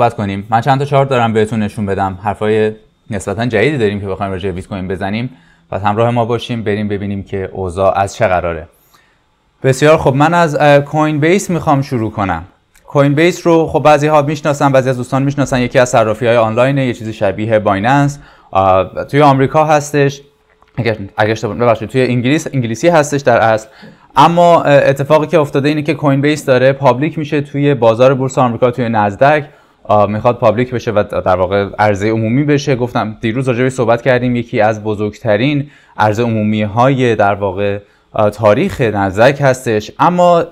صحبت کنیم من چند تا چارت دارم بهتون نشون بدم حرفای نسبتا جدیدی داریم که بخوایم راجع بیت کوین بزنیم و همراه ما باشیم بریم ببینیم که اوضاع از چه قراره بسیار خب من از کوین بیس میخوام شروع کنم کوین بیس رو خب بعضی ها میشناسن بعضی از دوستان میشناسن یکی از صرافی های آنلاینه یه چیزی شبیه بایننس توی آمریکا هستش اگر ببخشید توی انگلیس انگلیسی هستش در اصل اما اتفاقی که افتاده اینه که کوین بیس داره پابلیک میشه توی بازار بورس آمریکا توی نزدک میخواد پابلیک بشه و در واقع عرضه عمومی بشه گفتم دیروز راجع صحبت کردیم یکی از بزرگترین عرضه عمومی های در واقع تاریخ نزدک هستش اما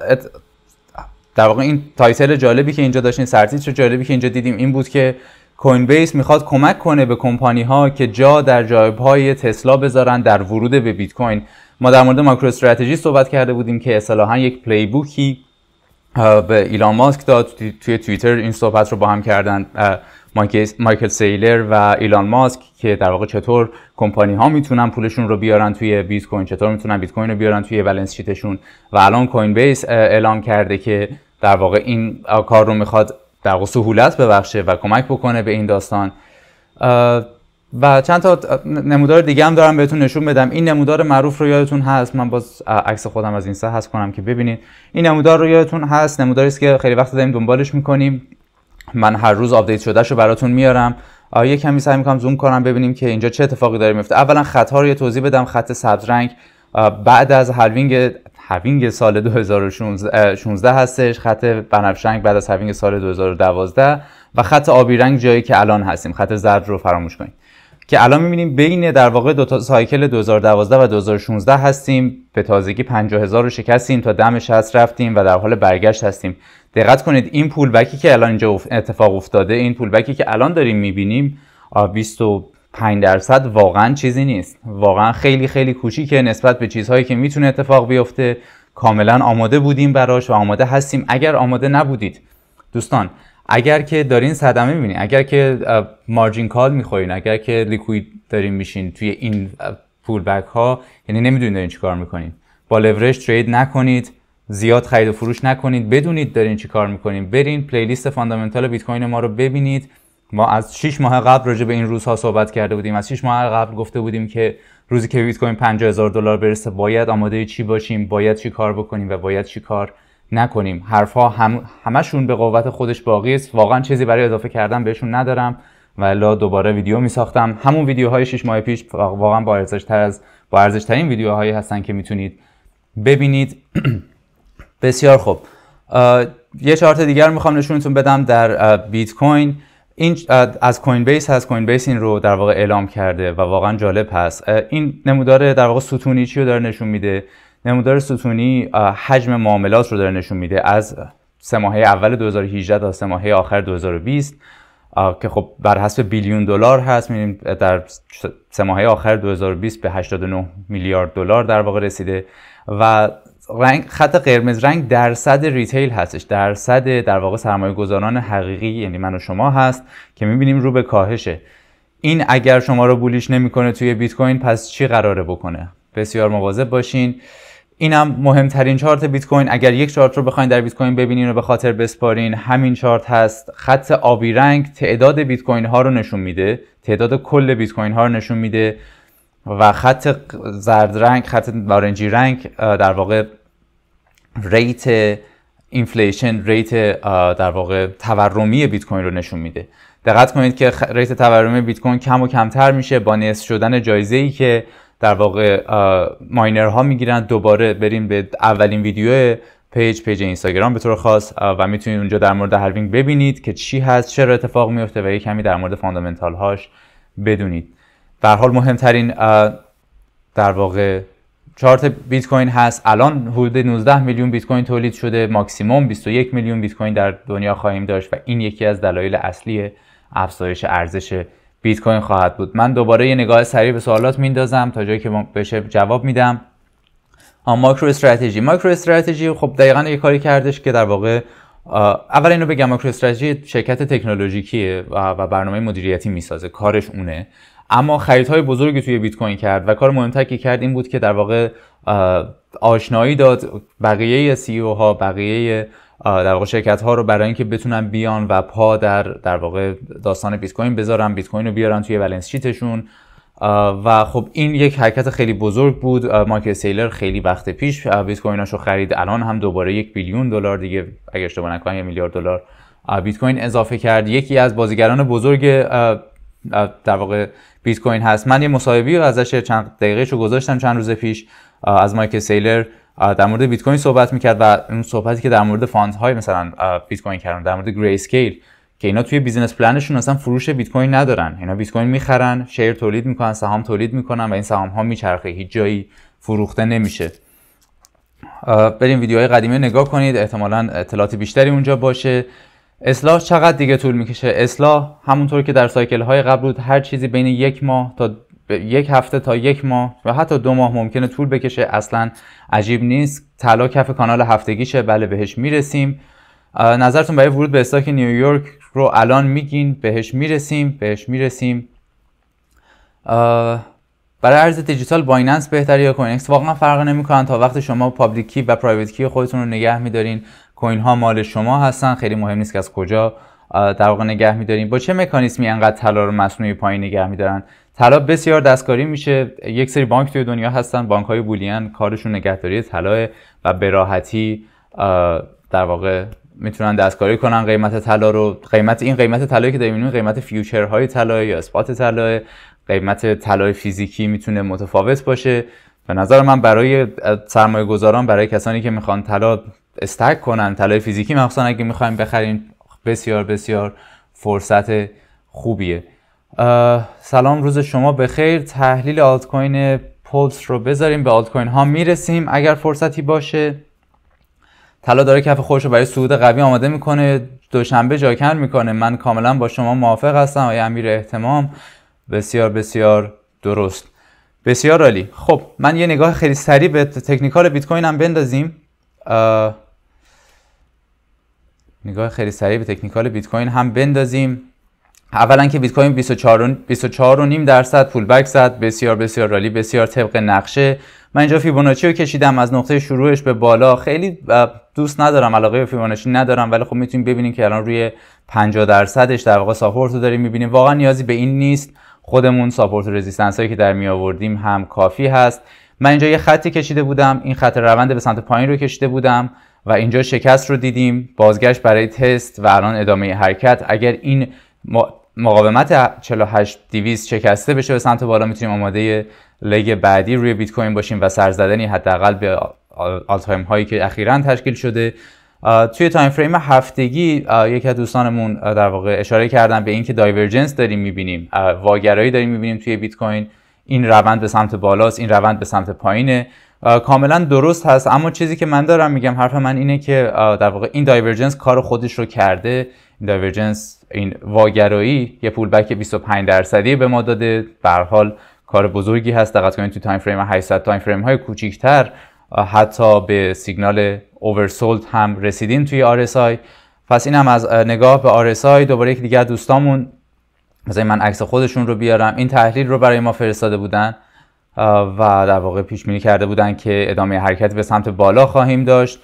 در واقع این تایتل جالبی که اینجا داشتیم چه جالبی که اینجا دیدیم این بود که کوین بیس میخواد کمک کنه به کمپانی ها که جا در جایب های تسلا بذارن در ورود به بیت کوین ما در مورد ماکرو استراتژی صحبت کرده بودیم که اصطلاحا یک پلی بوکی به ایلان ماسک داد توی توییتر این صحبت رو با هم کردن مایکل سیلر و ایلان ماسک که در واقع چطور کمپانی ها میتونن پولشون رو بیارن توی بیت کوین چطور میتونن بیت کوین رو بیارن توی بلنس شیتشون و الان کوین بیس اعلام کرده که در واقع این کار رو میخواد در واقع سهولت ببخشه و کمک بکنه به این داستان و چند تا نمودار دیگه هم دارم بهتون نشون بدم این نمودار معروف رو یادتون هست من باز عکس خودم از اینستا هست کنم که ببینید این نمودار رو یادتون هست نموداری است که خیلی وقت داریم دنبالش میکنیم من هر روز آپدیت شدهش رو براتون میارم یه کمی سعی میکنم زوم کنم ببینیم که اینجا چه اتفاقی داره میفته اولا ها رو یه توضیح بدم خط سبز رنگ بعد از هلوینگ هاوینگ سال 2016 هستش خط بنفش رنگ بعد از هاوینگ سال 2012 و خط آبی رنگ جایی که الان هستیم خط زرد رو فراموش کنید که الان میبینیم بین در واقع دو تا سایکل 2012 و 2016 هستیم به تازگی 50000 رو شکستیم تا دم 60 رفتیم و در حال برگشت هستیم دقت کنید این پول پولبکی که الان اینجا اتفاق افتاده این پول پولبکی که الان داریم میبینیم 25 درصد واقعا چیزی نیست واقعا خیلی خیلی کوچیکه نسبت به چیزهایی که میتونه اتفاق بیفته کاملا آماده بودیم براش و آماده هستیم اگر آماده نبودید دوستان اگر که دارین صدمه میبینین اگر که مارجین کال میخورین اگر که لیکوید دارین میشین توی این پول بک ها یعنی نمیدونین دارین چیکار میکنین با لورج ترید نکنید زیاد خرید و فروش نکنید بدونید دارین چی کار میکنین برین پلیلیست فاندامنتال بیت کوین ما رو ببینید ما از 6 ماه قبل راجع به این روزها صحبت کرده بودیم از 6 ماه قبل گفته بودیم که روزی که بیت کوین 50000 دلار برسه باید آماده چی باشیم باید چی کار بکنیم و باید چی کار نکنیم حرفها هم همشون به قوت خودش باقی است واقعا چیزی برای اضافه کردن بهشون ندارم و الا دوباره ویدیو می ساختم همون ویدیوهای 6 ماه پیش واقعا با ارزش تر از با ارزش ترین ویدیوهایی هستن که میتونید ببینید بسیار خوب یه چارت دیگر میخوام نشونتون بدم در بیت کوین این از کوین بیس از کوین بیس این رو در واقع اعلام کرده و واقعا جالب هست این نمودار در واقع ستونی چی رو داره نشون میده نمودار ستونی حجم معاملات رو داره نشون میده از سه ماهه اول 2018 تا سه ماهه آخر 2020 که خب بر حسب بیلیون دلار هست میبینیم در سه ماهه آخر 2020 به 89 میلیارد دلار در واقع رسیده و رنگ خط قرمز رنگ درصد ریتیل هستش درصد در واقع سرمایه گذاران حقیقی یعنی من و شما هست که میبینیم رو به کاهشه این اگر شما رو بولیش نمیکنه توی بیت کوین پس چی قراره بکنه بسیار مواظب باشین اینم مهمترین چارت بیت کوین اگر یک چارت رو بخواین در بیت کوین ببینین و به خاطر بسپارین همین چارت هست خط آبی رنگ تعداد بیت کوین ها رو نشون میده تعداد کل بیت کوین ها رو نشون میده و خط زرد رنگ خط نارنجی رنگ در واقع ریت اینفلیشن ریت در واقع تورمی بیت کوین رو نشون میده دقت کنید که ریت تورمی بیت کوین کم و کمتر میشه با نصف شدن جایزه ای که در واقع ماینرها میگیرن دوباره بریم به اولین ویدیو پیج پیج اینستاگرام به طور خاص و میتونید اونجا در مورد هروینگ ببینید که چی هست چرا اتفاق میفته و یه کمی در مورد فاندامنتال هاش بدونید در حال مهمترین در واقع چارت بیت کوین هست الان حدود 19 میلیون بیت کوین تولید شده ماکسیموم 21 میلیون بیت کوین در دنیا خواهیم داشت و این یکی از دلایل اصلی افزایش ارزش بیت کوین خواهد بود من دوباره یه نگاه سریع به سوالات میندازم تا جایی که بشه جواب میدم ماکرو استراتژی ماکرو استراتژی خب دقیقا یه کاری کردش که در واقع اول اینو بگم ماکرو استراتژی شرکت تکنولوژیکیه و برنامه مدیریتی میسازه کارش اونه اما خریدهای بزرگی توی بیت کوین کرد و کار مهمتر که کرد این بود که در واقع آشنایی داد بقیه سی او ها بقیه در واقع شرکت ها رو برای اینکه بتونن بیان و پا در در واقع داستان بیت کوین بذارن بیت کوین رو بیارن توی بلنس شیتشون و خب این یک حرکت خیلی بزرگ بود مایکل سیلر خیلی وقت پیش بیت کویناشو خرید الان هم دوباره یک بیلیون دلار دیگه اگه اشتباه نکنم میلیارد دلار بیت کوین اضافه کرد یکی از بازیگران بزرگ در واقع بیت کوین هست من یه مصاحبه ازش چند دقیقه رو گذاشتم چند روز پیش از مایکل سیلر در مورد بیت کوین صحبت میکرد و اون صحبتی که در مورد های مثلا بیت کوین کردن در مورد گری اسکیل که اینا توی بیزینس پلنشون اصلا فروش بیت کوین ندارن اینا بیت کوین میخرن شیر تولید میکنن سهام تولید میکنن و این سهام ها میچرخه هیچ جایی فروخته نمیشه بریم ویدیوهای قدیمی نگاه کنید احتمالا اطلاعات بیشتری اونجا باشه اصلاح چقدر دیگه طول میکشه اصلاح همونطور که در سایکل های قبل بود هر چیزی بین یک ماه تا یک هفته تا یک ماه و حتی دو ماه ممکنه طول بکشه اصلا عجیب نیست طلا کف کانال هفتگیشه بله بهش میرسیم نظرتون برای ورود به استاک نیویورک رو الان میگین بهش میرسیم بهش میرسیم برای ارز دیجیتال بایننس بهتر یا کوین واقعا فرق نمیکنن تا وقتی شما پابلیک کی و پرایوت کی خودتون رو نگه میدارین کوین ها مال شما هستن خیلی مهم نیست که از کجا در واقع نگه میدارین با چه مکانیزمی انقدر طلا رو مصنوعی پایین نگه میدارن طلا بسیار دستکاری میشه یک سری بانک توی دنیا هستن بانک های بولین کارشون نگهداری طلا و به راحتی در واقع میتونن دستکاری کنن قیمت طلا رو قیمت این قیمت طلایی که داریم قیمت فیوچر های طلا یا اسپات طلا قیمت طلای فیزیکی میتونه متفاوت باشه به نظر من برای سرمایه گذاران برای کسانی که میخوان طلا استک کنن طلای فیزیکی مخصوصا اگه میخوایم بخریم بسیار بسیار فرصت خوبیه سلام روز شما بخیر تحلیل آلت کوین پولس رو بذاریم به آلت کوین ها میرسیم اگر فرصتی باشه طلا داره کف خودش رو برای صعود قوی آماده میکنه دوشنبه جاکن میکنه من کاملا با شما موافق هستم آقای امیر احتمام بسیار بسیار درست بسیار عالی خب من یه نگاه خیلی سریع به تکنیکال بیت کوین هم بندازیم نگاه خیلی سریع به تکنیکال بیت کوین هم بندازیم اولا که بیت کوین 24 و نیم درصد پول بک زد بسیار بسیار رالی بسیار طبق نقشه من اینجا فیبوناچی رو کشیدم از نقطه شروعش به بالا خیلی دوست ندارم علاقه به فیبوناچی ندارم ولی خب میتونیم ببینیم که الان روی 50 درصدش در واقع ساپورت رو داریم میبینیم واقعا نیازی به این نیست خودمون ساپورت و رزیستنس هایی که در می آوردیم هم کافی هست من اینجا یه خطی کشیده بودم این خط روند به سمت پایین رو کشیده بودم و اینجا شکست رو دیدیم بازگشت برای تست و الان ادامه حرکت اگر این مقاومت 48200 شکسته بشه به سمت بالا میتونیم آماده لگ بعدی روی بیت کوین باشیم و سرزدنی حداقل به آلت تایم هایی که اخیرا تشکیل شده توی تایم فریم هفتگی یکی از دوستانمون در واقع اشاره کردن به اینکه دایورجنس داریم میبینیم واگرایی داریم میبینیم توی بیت کوین این روند به سمت بالاست این روند به سمت پایینه کاملا درست هست اما چیزی که من دارم میگم حرف من اینه که در واقع این دایورجنس کار خودش رو کرده این دایورجنس این واگرایی یه پولبک 25 درصدی به ما داده به حال کار بزرگی هست دقت کنید تو تایم فریم 800 تایم فریم های کوچیک‌تر حتی به سیگنال اوورسولد هم رسیدیم توی RSI پس این هم از نگاه به RSI دوباره یک دیگر دوستامون مثلا من عکس خودشون رو بیارم این تحلیل رو برای ما فرستاده بودن و در واقع پیش بینی کرده بودن که ادامه حرکت به سمت بالا خواهیم داشت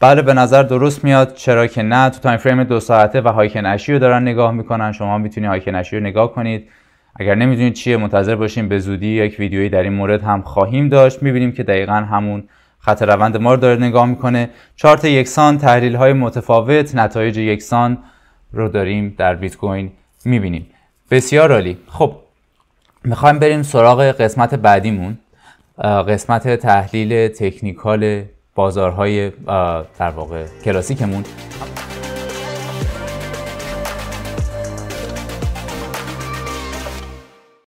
بله به نظر درست میاد چرا که نه تو تایم فریم دو ساعته و هایکن اشی رو دارن نگاه میکنن شما میتونید هایکن اشی نگاه کنید اگر نمیدونید چیه منتظر باشیم به زودی یک ویدیویی در این مورد هم خواهیم داشت میبینیم که دقیقا همون خط روند ما رو داره نگاه میکنه چارت یکسان تحلیل های متفاوت نتایج یکسان رو داریم در بیت کوین میبینیم بسیار عالی خب میخوایم بریم سراغ قسمت بعدیمون قسمت تحلیل تکنیکال بازارهای در واقع کلاسیکمون